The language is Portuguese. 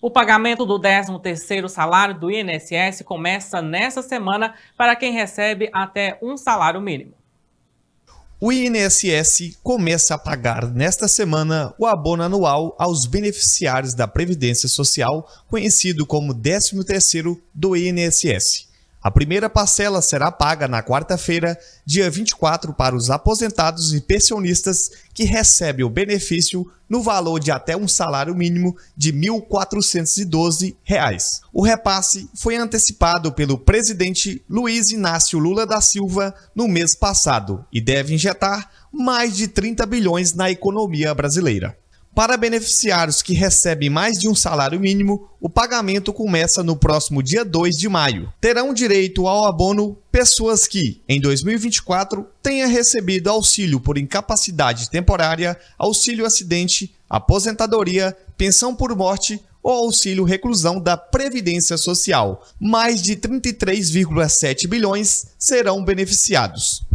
O pagamento do 13º salário do INSS começa nesta semana para quem recebe até um salário mínimo. O INSS começa a pagar nesta semana o abono anual aos beneficiários da Previdência Social, conhecido como 13º do INSS. A primeira parcela será paga na quarta-feira, dia 24, para os aposentados e pensionistas que recebem o benefício no valor de até um salário mínimo de R$ 1.412. O repasse foi antecipado pelo presidente Luiz Inácio Lula da Silva no mês passado e deve injetar mais de 30 bilhões na economia brasileira. Para beneficiários que recebem mais de um salário mínimo, o pagamento começa no próximo dia 2 de maio. Terão direito ao abono pessoas que, em 2024, tenha recebido auxílio por incapacidade temporária, auxílio acidente, aposentadoria, pensão por morte ou auxílio reclusão da Previdência Social. Mais de 33,7 bilhões serão beneficiados.